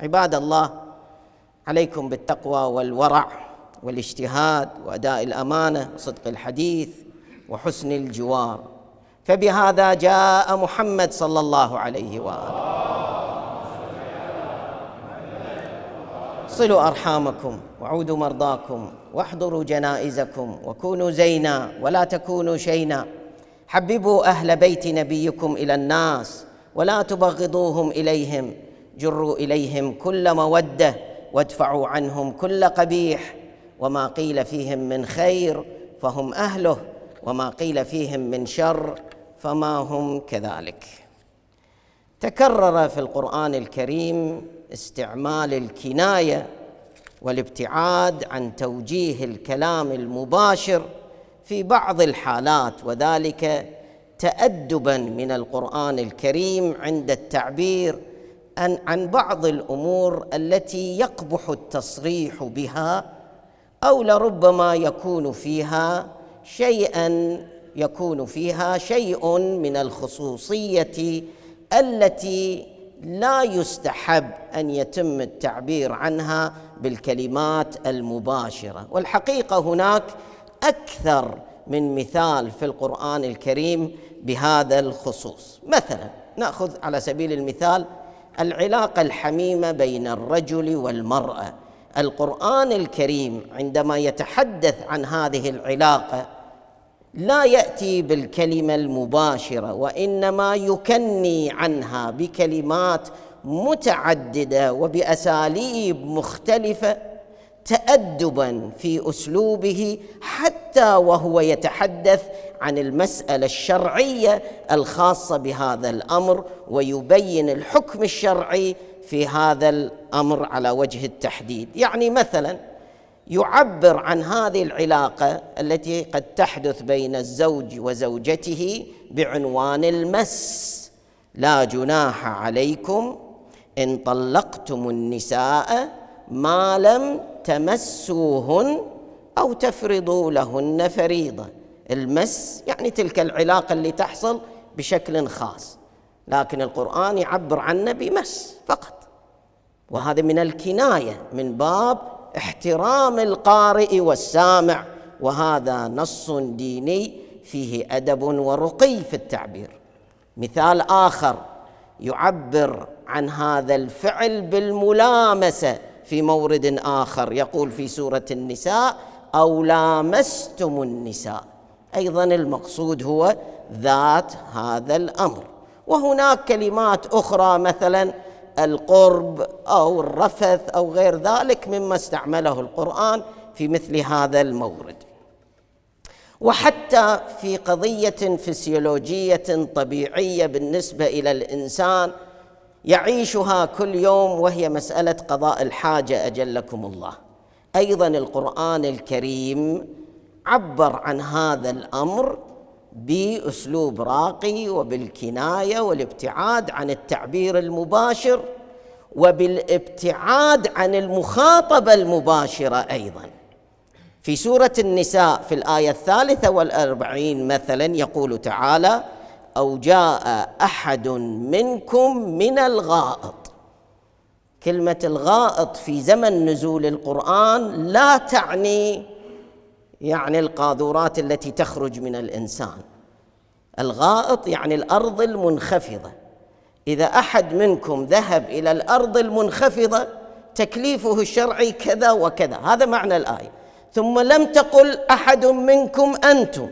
عباد الله عليكم بالتقوى والورع والاجتهاد واداء الامانه وصدق الحديث وحسن الجوار فبهذا جاء محمد صلى الله عليه واله صلوا ارحامكم وعودوا مرضاكم واحضروا جنائزكم وكونوا زينا ولا تكونوا شينا حببوا اهل بيت نبيكم الى الناس ولا تبغضوهم اليهم جروا اليهم كل موده وادفعوا عنهم كل قبيح وما قيل فيهم من خير فهم اهله وما قيل فيهم من شر فما هم كذلك تكرر في القران الكريم استعمال الكنايه والابتعاد عن توجيه الكلام المباشر في بعض الحالات وذلك تادبا من القران الكريم عند التعبير عن بعض الامور التي يقبح التصريح بها او لربما يكون فيها شيئا يكون فيها شيء من الخصوصيه التي لا يستحب ان يتم التعبير عنها بالكلمات المباشره والحقيقه هناك اكثر من مثال في القران الكريم بهذا الخصوص مثلا ناخذ على سبيل المثال العلاقه الحميمه بين الرجل والمراه القران الكريم عندما يتحدث عن هذه العلاقه لا ياتي بالكلمه المباشره وانما يكني عنها بكلمات متعدده وباساليب مختلفه تادبا في اسلوبه حتى وهو يتحدث عن المساله الشرعيه الخاصه بهذا الامر ويبين الحكم الشرعي في هذا الامر على وجه التحديد يعني مثلا يعبر عن هذه العلاقه التي قد تحدث بين الزوج وزوجته بعنوان المس لا جناح عليكم ان طلقتم النساء ما لم تمسوهن او تفرضوا لهن فريضه المس يعني تلك العلاقه اللي تحصل بشكل خاص لكن القران يعبر عنه بمس فقط وهذا من الكنايه من باب احترام القارئ والسامع وهذا نص ديني فيه ادب ورقي في التعبير مثال اخر يعبر عن هذا الفعل بالملامسه في مورد اخر يقول في سوره النساء او لامستم النساء ايضا المقصود هو ذات هذا الامر وهناك كلمات اخرى مثلا القرب او الرفث او غير ذلك مما استعمله القران في مثل هذا المورد وحتى في قضيه فسيولوجيه طبيعيه بالنسبه الى الانسان يعيشها كل يوم وهي مساله قضاء الحاجه اجلكم الله ايضا القران الكريم عبر عن هذا الامر باسلوب راقي وبالكنايه والابتعاد عن التعبير المباشر وبالابتعاد عن المخاطبه المباشره ايضا في سوره النساء في الايه الثالثه والاربعين مثلا يقول تعالى أو جاء أحد منكم من الغائط كلمة الغائط في زمن نزول القرآن لا تعني يعني القاذورات التي تخرج من الإنسان الغائط يعني الأرض المنخفضة إذا أحد منكم ذهب إلى الأرض المنخفضة تكليفه الشرعي كذا وكذا هذا معنى الآية ثم لم تقل أحد منكم أنتم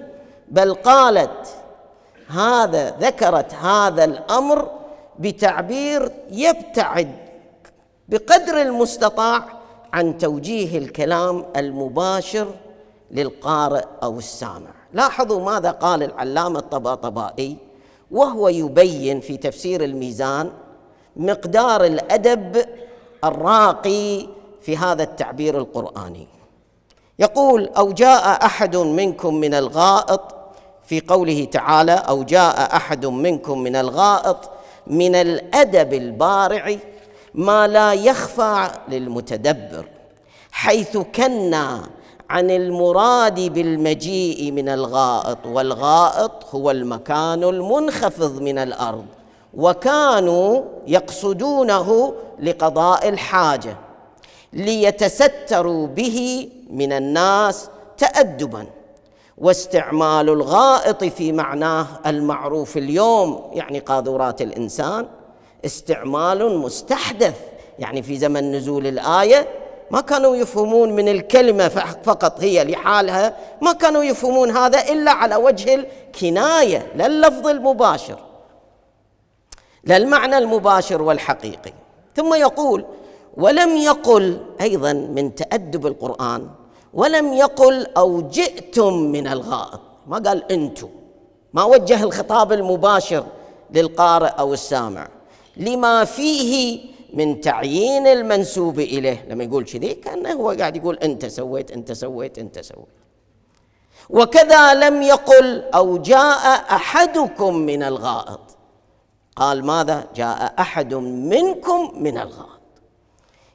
بل قالت هذا ذكرت هذا الامر بتعبير يبتعد بقدر المستطاع عن توجيه الكلام المباشر للقارئ او السامع لاحظوا ماذا قال العلامه الطباطبائي وهو يبين في تفسير الميزان مقدار الادب الراقي في هذا التعبير القراني يقول او جاء احد منكم من الغائط في قوله تعالى او جاء احد منكم من الغائط من الادب البارع ما لا يخفى للمتدبر حيث كنا عن المراد بالمجيء من الغائط والغائط هو المكان المنخفض من الارض وكانوا يقصدونه لقضاء الحاجه ليتستروا به من الناس تادبا واستعمال الغائط في معناه المعروف اليوم يعني قاذورات الانسان استعمال مستحدث يعني في زمن نزول الايه ما كانوا يفهمون من الكلمه فقط هي لحالها ما كانوا يفهمون هذا الا على وجه الكنايه لا اللفظ المباشر لا المعنى المباشر والحقيقي ثم يقول ولم يقل ايضا من تادب القران ولم يقل أو جئتم من الغائط ما قال أنتم ما وجه الخطاب المباشر للقارئ أو السامع لما فيه من تعيين المنسوب إليه لما يقول كذي كأنه هو قاعد يقول أنت سويت أنت سويت أنت سويت وكذا لم يقل أو جاء أحدكم من الغائط قال ماذا جاء أحد منكم من الغائط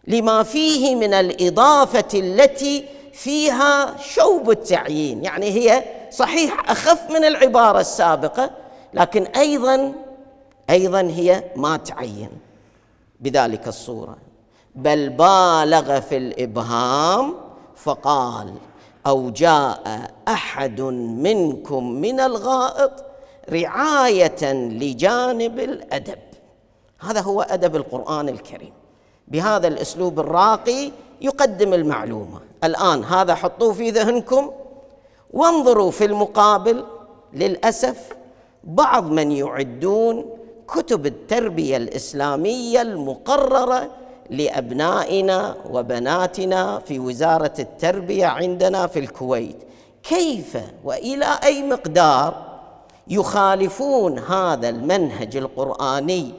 لما فيه من الإضافة التي فيها شوب التعيين يعني هي صحيح اخف من العباره السابقه لكن ايضا ايضا هي ما تعين بذلك الصوره بل بالغ في الابهام فقال او جاء احد منكم من الغائط رعايه لجانب الادب هذا هو ادب القران الكريم بهذا الاسلوب الراقي يقدم المعلومه الان هذا حطوه في ذهنكم وانظروا في المقابل للاسف بعض من يعدون كتب التربيه الاسلاميه المقرره لابنائنا وبناتنا في وزاره التربيه عندنا في الكويت كيف والى اي مقدار يخالفون هذا المنهج القراني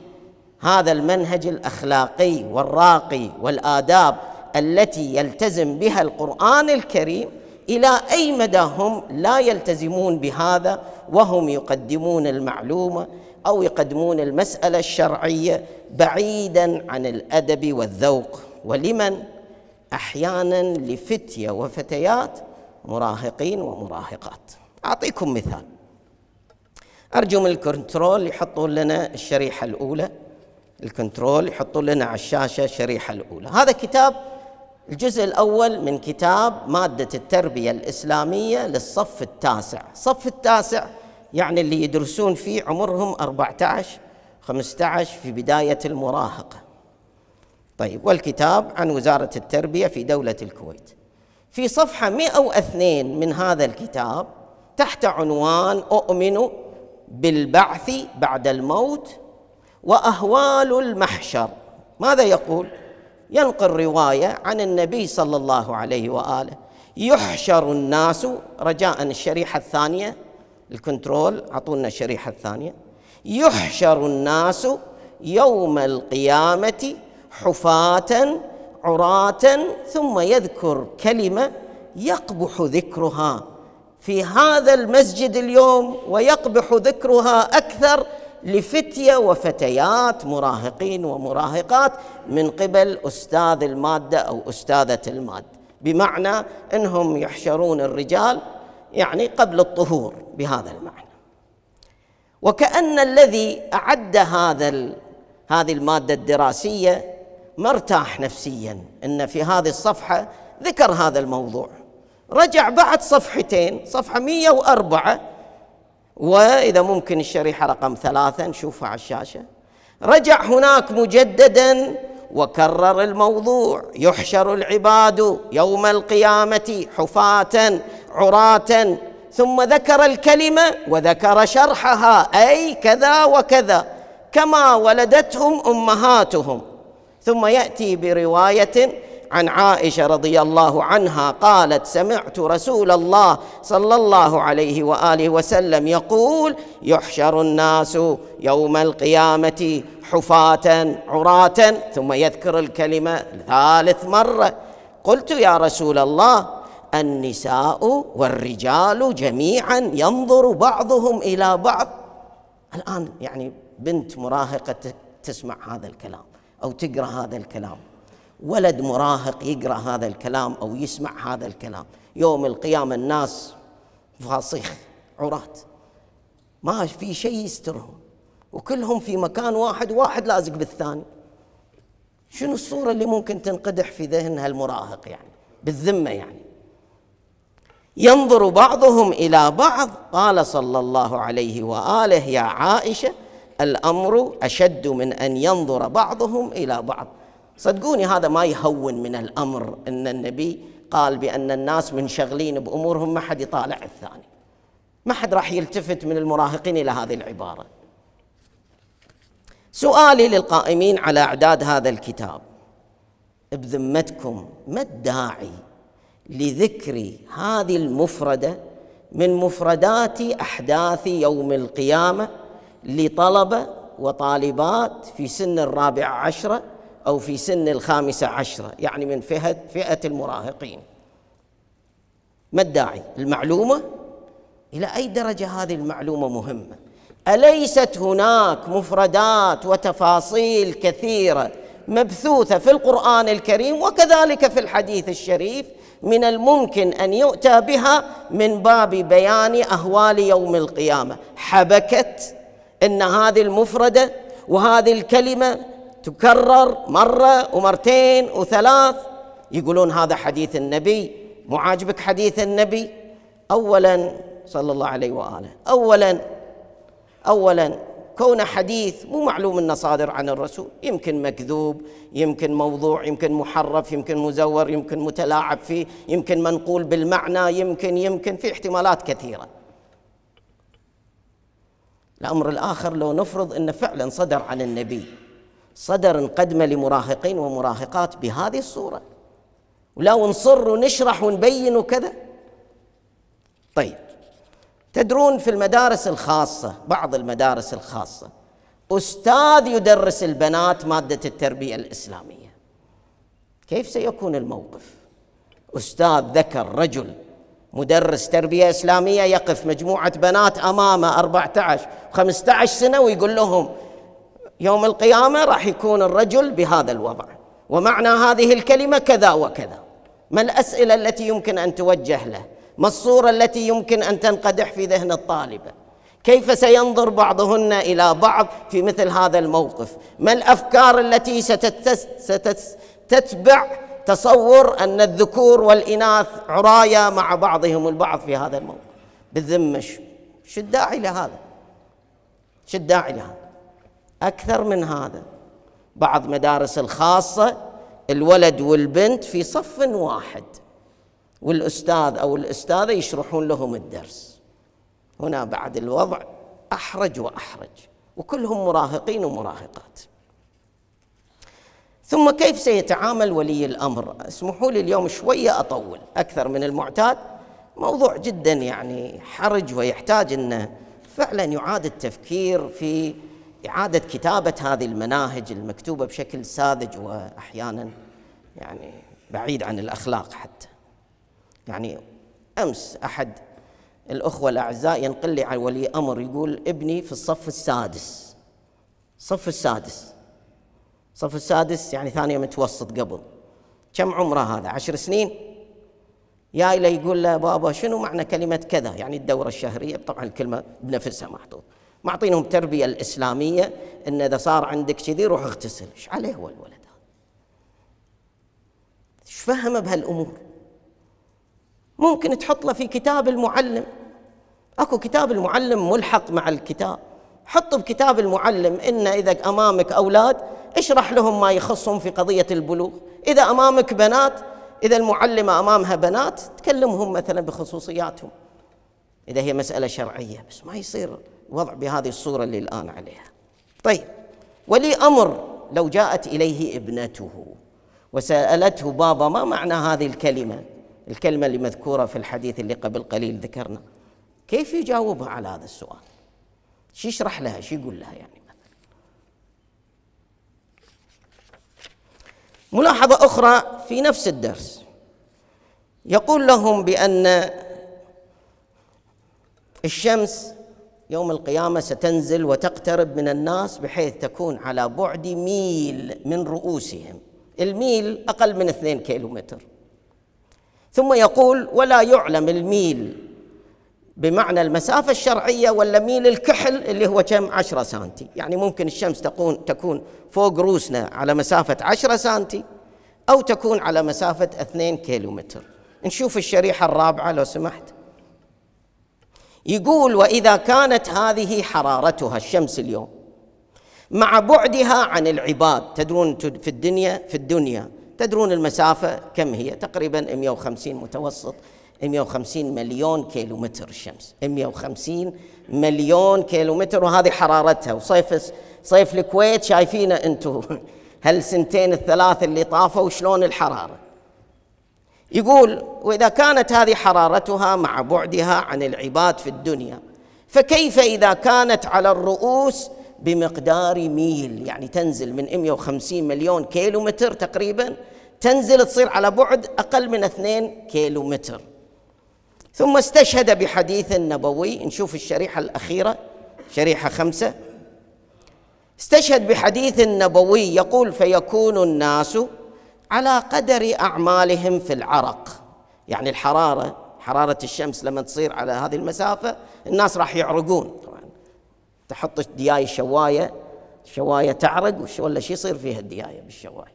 هذا المنهج الاخلاقي والراقي والاداب التي يلتزم بها القرآن الكريم إلى أي مدى هم لا يلتزمون بهذا وهم يقدمون المعلومة أو يقدمون المسألة الشرعية بعيدا عن الأدب والذوق ولمن أحيانا لفتية وفتيات مراهقين ومراهقات أعطيكم مثال أرجو من الكنترول يحطون لنا الشريحة الأولى الكنترول يحطون لنا على الشاشة الشريحة الأولى هذا كتاب الجزء الأول من كتاب مادة التربية الإسلامية للصف التاسع الصف التاسع يعني اللي يدرسون فيه عمرهم 14 15 في بداية المراهقة طيب والكتاب عن وزارة التربية في دولة الكويت في صفحة 102 من هذا الكتاب تحت عنوان أؤمن بالبعث بعد الموت وأهوال المحشر ماذا يقول؟ ينقل روايه عن النبي صلى الله عليه واله يحشر الناس رجاء الشريحه الثانيه الكنترول اعطونا الشريحه الثانيه يحشر الناس يوم القيامه حفاة عراة ثم يذكر كلمه يقبح ذكرها في هذا المسجد اليوم ويقبح ذكرها اكثر لفتية وفتيات مراهقين ومراهقات من قبل أستاذ المادة أو أستاذة المادة بمعنى أنهم يحشرون الرجال يعني قبل الطهور بهذا المعنى وكأن الذي أعد هذا هذه المادة الدراسية مرتاح نفسيا أن في هذه الصفحة ذكر هذا الموضوع رجع بعد صفحتين صفحة 104 واذا ممكن الشريحه رقم ثلاثه نشوفها على الشاشه رجع هناك مجددا وكرر الموضوع يحشر العباد يوم القيامه حفاه عراه ثم ذكر الكلمه وذكر شرحها اي كذا وكذا كما ولدتهم امهاتهم ثم ياتي بروايه عن عائشه رضي الله عنها قالت سمعت رسول الله صلى الله عليه واله وسلم يقول يحشر الناس يوم القيامه حفاة عراة ثم يذكر الكلمه ثالث مره قلت يا رسول الله النساء والرجال جميعا ينظر بعضهم الى بعض الان يعني بنت مراهقه تسمع هذا الكلام او تقرا هذا الكلام ولد مراهق يقرا هذا الكلام او يسمع هذا الكلام يوم القيامه الناس فاصيخ عراة ما في شيء يسترهم وكلهم في مكان واحد واحد لازق بالثاني شنو الصورة اللي ممكن تنقدح في ذهن هالمراهق يعني بالذمة يعني ينظر بعضهم إلى بعض قال صلى الله عليه وآله يا عائشة الأمر أشد من أن ينظر بعضهم إلى بعض صدقوني هذا ما يهون من الامر ان النبي قال بان الناس منشغلين بامورهم ما حد يطالع الثاني. ما حد راح يلتفت من المراهقين الى هذه العباره. سؤالي للقائمين على اعداد هذا الكتاب بذمتكم ما الداعي لذكر هذه المفرده من مفردات احداث يوم القيامه لطلبه وطالبات في سن الرابعه عشره أو في سن الخامسة عشرة يعني من فئة, فئة المراهقين ما الداعي المعلومة إلى أي درجة هذه المعلومة مهمة أليست هناك مفردات وتفاصيل كثيرة مبثوثة في القرآن الكريم وكذلك في الحديث الشريف من الممكن أن يؤتى بها من باب بيان أهوال يوم القيامة حبكت أن هذه المفردة وهذه الكلمة تكرر مرة ومرتين وثلاث يقولون هذا حديث النبي مو عاجبك حديث النبي أولا صلى الله عليه وآله أولا أولا كون حديث مو معلوم انه صادر عن الرسول يمكن مكذوب يمكن موضوع يمكن محرف يمكن مزور يمكن متلاعب فيه يمكن منقول بالمعنى يمكن يمكن في احتمالات كثيره الامر الاخر لو نفرض انه فعلا صدر عن النبي صدر نقدمه لمراهقين ومراهقات بهذه الصورة ولو نصر ونشرح ونبين وكذا طيب تدرون في المدارس الخاصة بعض المدارس الخاصة أستاذ يدرس البنات مادة التربية الإسلامية كيف سيكون الموقف؟ أستاذ ذكر رجل مدرس تربية إسلامية يقف مجموعة بنات أمامه 14 15 سنة ويقول لهم يوم القيامه راح يكون الرجل بهذا الوضع ومعنى هذه الكلمه كذا وكذا ما الاسئله التي يمكن ان توجه له ما الصوره التي يمكن ان تنقدح في ذهن الطالبه كيف سينظر بعضهن الى بعض في مثل هذا الموقف ما الافكار التي ستتبع تصور ان الذكور والاناث عرايا مع بعضهم البعض في هذا الموقف بالذمه شو الداعي لهذا شو الداعي لهذا أكثر من هذا بعض مدارس الخاصة الولد والبنت في صف واحد والأستاذ أو الأستاذة يشرحون لهم الدرس هنا بعد الوضع أحرج وأحرج وكلهم مراهقين ومراهقات ثم كيف سيتعامل ولي الأمر اسمحوا لي اليوم شوية أطول أكثر من المعتاد موضوع جدا يعني حرج ويحتاج أنه فعلا يعاد التفكير في إعادة كتابة هذه المناهج المكتوبة بشكل ساذج وأحيانا يعني بعيد عن الأخلاق حتى يعني أمس أحد الأخوة الأعزاء ينقل لي على ولي أمر يقول ابني في الصف السادس الصف السادس الصف السادس يعني ثانية متوسط قبل كم عمره هذا عشر سنين يا إلى يقول له بابا شنو معنى كلمة كذا يعني الدورة الشهرية طبعا الكلمة بنفسها محطوطة معطينهم تربية الإسلامية إن إذا صار عندك كذي روح اغتسل إيش عليه هو الولد هذا إيش فهمه بهالأمور ممكن تحط له في كتاب المعلم اكو كتاب المعلم ملحق مع الكتاب حط بكتاب المعلم ان اذا امامك اولاد اشرح لهم ما يخصهم في قضيه البلوغ اذا امامك بنات اذا المعلمه امامها بنات تكلمهم مثلا بخصوصياتهم اذا هي مساله شرعيه بس ما يصير الوضع بهذه الصورة اللي الآن عليها طيب ولي أمر لو جاءت إليه ابنته وسألته بابا ما معنى هذه الكلمة الكلمة اللي مذكورة في الحديث اللي قبل قليل ذكرنا كيف يجاوبها على هذا السؤال شو يشرح لها شو يقول لها يعني ملاحظة أخرى في نفس الدرس يقول لهم بأن الشمس يوم القيامة ستنزل وتقترب من الناس بحيث تكون على بعد ميل من رؤوسهم الميل أقل من اثنين كيلومتر ثم يقول ولا يعلم الميل بمعنى المسافة الشرعية ولا ميل الكحل اللي هو كم 10 سانتي يعني ممكن الشمس تكون تكون فوق روسنا على مسافة 10 سانتي أو تكون على مسافة 2 كيلومتر نشوف الشريحة الرابعة لو سمحت يقول واذا كانت هذه حرارتها الشمس اليوم مع بعدها عن العباد تدرون في الدنيا في الدنيا تدرون المسافه كم هي تقريبا 150 متوسط 150 مليون كيلومتر الشمس 150 مليون كيلومتر وهذه حرارتها وصيف صيف الكويت شايفينه انتم هالسنتين الثلاث اللي طافوا شلون الحراره يقول واذا كانت هذه حرارتها مع بعدها عن العباد في الدنيا فكيف اذا كانت على الرؤوس بمقدار ميل يعني تنزل من 150 مليون كيلو متر تقريبا تنزل تصير على بعد اقل من 2 كيلو متر ثم استشهد بحديث نبوي نشوف الشريحه الاخيره شريحه خمسه استشهد بحديث نبوي يقول فيكون الناس على قدر اعمالهم في العرق يعني الحراره حراره الشمس لما تصير على هذه المسافه الناس راح يعرقون طبعا تحط دياي شواية الشوايه تعرق ولا شو يصير فيها الديايه بالشوايه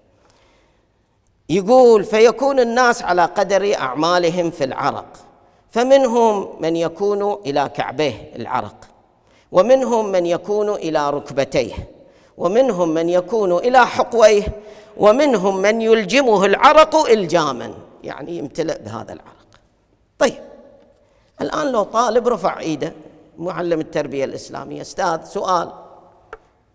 يقول فيكون الناس على قدر اعمالهم في العرق فمنهم من يكون الى كعبيه العرق ومنهم من يكون الى ركبتيه ومنهم من يكون الى حقويه ومنهم من يلجمه العرق الجاما يعني يمتلئ بهذا العرق طيب الان لو طالب رفع ايده معلم التربيه الاسلاميه استاذ سؤال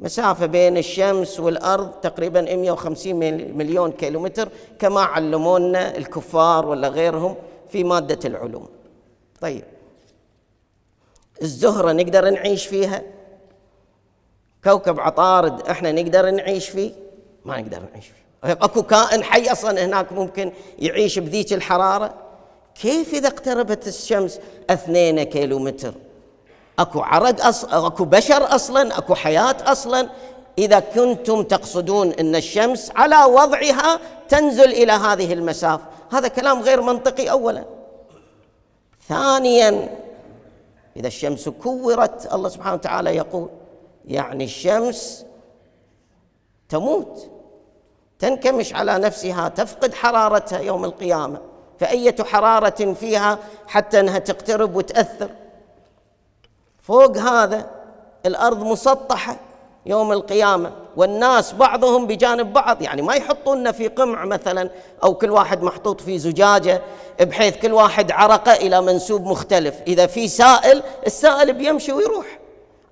مسافة بين الشمس والأرض تقريبا 150 مليون كيلومتر كما علمونا الكفار ولا غيرهم في مادة العلوم طيب الزهرة نقدر نعيش فيها كوكب عطارد احنا نقدر نعيش فيه ما نقدر نعيش فيه اكو كائن حي اصلا هناك ممكن يعيش بذيك الحراره كيف اذا اقتربت الشمس 2 كيلومتر اكو عرق اصلا اكو بشر اصلا اكو حياه اصلا اذا كنتم تقصدون ان الشمس على وضعها تنزل الى هذه المسافه هذا كلام غير منطقي اولا ثانيا اذا الشمس كورت الله سبحانه وتعالى يقول يعني الشمس تموت تنكمش على نفسها تفقد حرارتها يوم القيامه فأية حرارة فيها حتى أنها تقترب وتأثر فوق هذا الأرض مسطحة يوم القيامة والناس بعضهم بجانب بعض يعني ما يحطوننا في قمع مثلا أو كل واحد محطوط في زجاجة بحيث كل واحد عرقة إلى منسوب مختلف إذا في سائل السائل بيمشي ويروح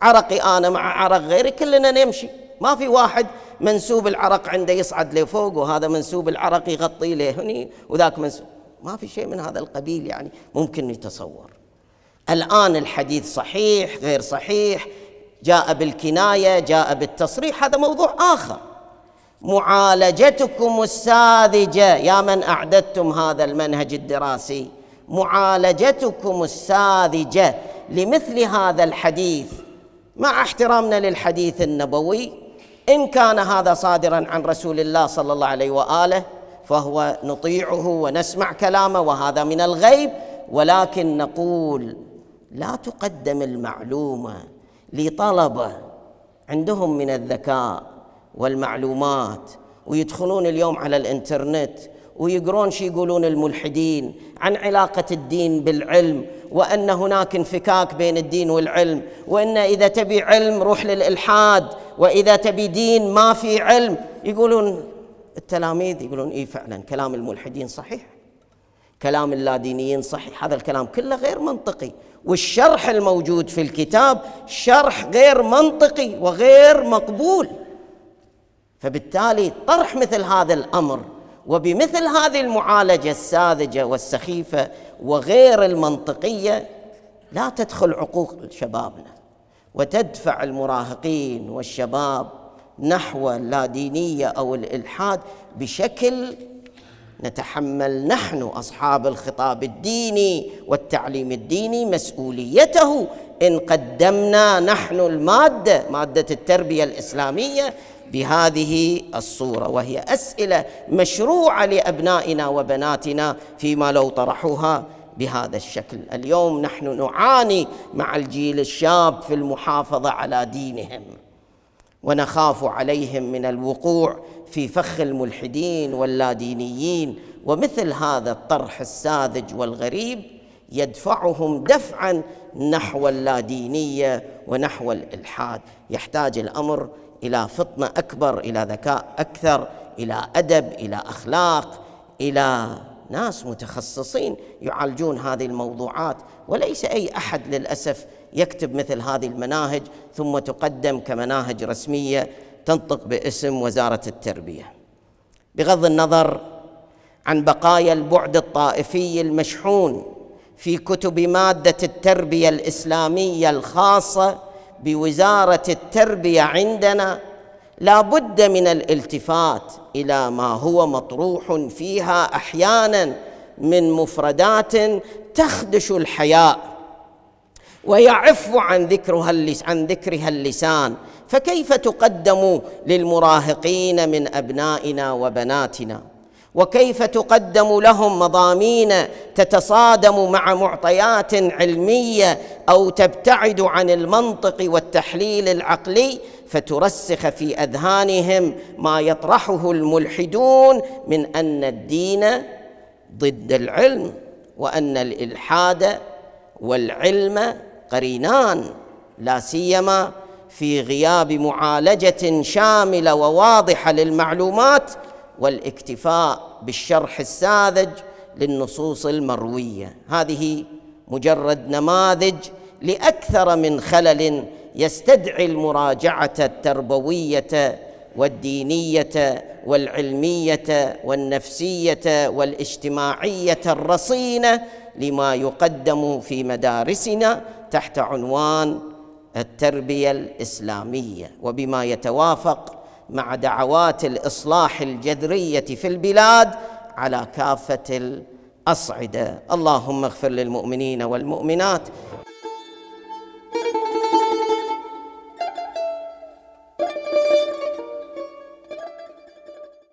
عرقي أنا مع عرق غيري كلنا نمشي ما في واحد منسوب العرق عنده يصعد لفوق وهذا منسوب العرق يغطي له هني وذاك منسوب ما في شيء من هذا القبيل يعني ممكن يتصور الآن الحديث صحيح غير صحيح جاء بالكناية جاء بالتصريح هذا موضوع آخر معالجتكم الساذجة يا من أعددتم هذا المنهج الدراسي معالجتكم الساذجة لمثل هذا الحديث مع احترامنا للحديث النبوي إن كان هذا صادرا عن رسول الله صلى الله عليه وآله فهو نطيعه ونسمع كلامه وهذا من الغيب ولكن نقول لا تقدم المعلومة لطلبة عندهم من الذكاء والمعلومات ويدخلون اليوم على الانترنت ويقرون شي يقولون الملحدين عن علاقة الدين بالعلم وأن هناك انفكاك بين الدين والعلم وأن إذا تبي علم روح للإلحاد واذا تبي دين ما في علم يقولون التلاميذ يقولون اي فعلا كلام الملحدين صحيح كلام اللادينيين صحيح هذا الكلام كله غير منطقي والشرح الموجود في الكتاب شرح غير منطقي وغير مقبول فبالتالي طرح مثل هذا الامر وبمثل هذه المعالجه الساذجه والسخيفه وغير المنطقيه لا تدخل عقوق شبابنا وتدفع المراهقين والشباب نحو اللادينيه او الالحاد بشكل نتحمل نحن اصحاب الخطاب الديني والتعليم الديني مسؤوليته ان قدمنا نحن الماده ماده التربيه الاسلاميه بهذه الصوره وهي اسئله مشروعه لابنائنا وبناتنا فيما لو طرحوها بهذا الشكل اليوم نحن نعاني مع الجيل الشاب في المحافظه على دينهم ونخاف عليهم من الوقوع في فخ الملحدين واللادينيين ومثل هذا الطرح الساذج والغريب يدفعهم دفعا نحو اللادينيه ونحو الالحاد يحتاج الامر الى فطنه اكبر الى ذكاء اكثر الى ادب الى اخلاق الى ناس متخصصين يعالجون هذه الموضوعات وليس اي احد للاسف يكتب مثل هذه المناهج ثم تقدم كمناهج رسميه تنطق باسم وزاره التربيه. بغض النظر عن بقايا البعد الطائفي المشحون في كتب ماده التربيه الاسلاميه الخاصه بوزاره التربيه عندنا لا بد من الالتفات الى ما هو مطروح فيها احيانا من مفردات تخدش الحياء ويعف عن ذكرها عن ذكرها اللسان فكيف تقدم للمراهقين من ابنائنا وبناتنا وكيف تقدم لهم مضامين تتصادم مع معطيات علميه او تبتعد عن المنطق والتحليل العقلي فترسخ في اذهانهم ما يطرحه الملحدون من ان الدين ضد العلم وان الالحاد والعلم قرينان لا سيما في غياب معالجه شامله وواضحه للمعلومات والاكتفاء بالشرح الساذج للنصوص المرويه هذه مجرد نماذج لاكثر من خلل يستدعي المراجعه التربويه والدينيه والعلميه والنفسيه والاجتماعيه الرصينه لما يقدم في مدارسنا تحت عنوان التربيه الاسلاميه وبما يتوافق مع دعوات الاصلاح الجذريه في البلاد على كافه الاصعده اللهم اغفر للمؤمنين والمؤمنات